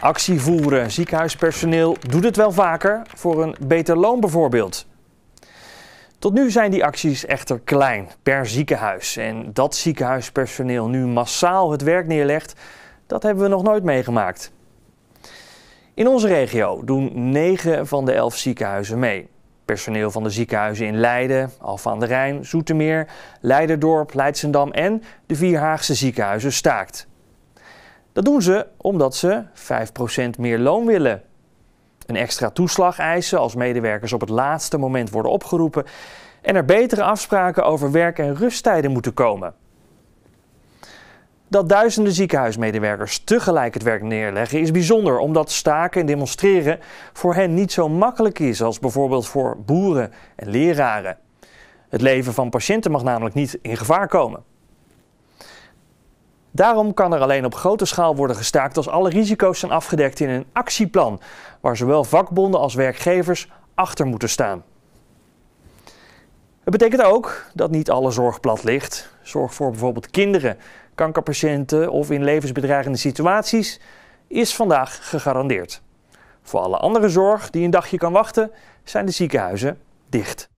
Actie voeren. Ziekenhuispersoneel doet het wel vaker voor een beter loon bijvoorbeeld. Tot nu zijn die acties echter klein per ziekenhuis. En dat ziekenhuispersoneel nu massaal het werk neerlegt, dat hebben we nog nooit meegemaakt. In onze regio doen 9 van de 11 ziekenhuizen mee. Personeel van de ziekenhuizen in Leiden, Alphen aan de Rijn, Zoetermeer, Leiderdorp, Leidsendam en de vier Haagse ziekenhuizen staakt. Dat doen ze omdat ze 5% meer loon willen. Een extra toeslag eisen als medewerkers op het laatste moment worden opgeroepen en er betere afspraken over werk- en rusttijden moeten komen. Dat duizenden ziekenhuismedewerkers tegelijk het werk neerleggen is bijzonder, omdat staken en demonstreren voor hen niet zo makkelijk is als bijvoorbeeld voor boeren en leraren. Het leven van patiënten mag namelijk niet in gevaar komen. Daarom kan er alleen op grote schaal worden gestaakt als alle risico's zijn afgedekt in een actieplan, waar zowel vakbonden als werkgevers achter moeten staan. Het betekent ook dat niet alle zorg plat ligt. Zorg voor bijvoorbeeld kinderen, kankerpatiënten of in levensbedreigende situaties is vandaag gegarandeerd. Voor alle andere zorg die een dagje kan wachten, zijn de ziekenhuizen dicht.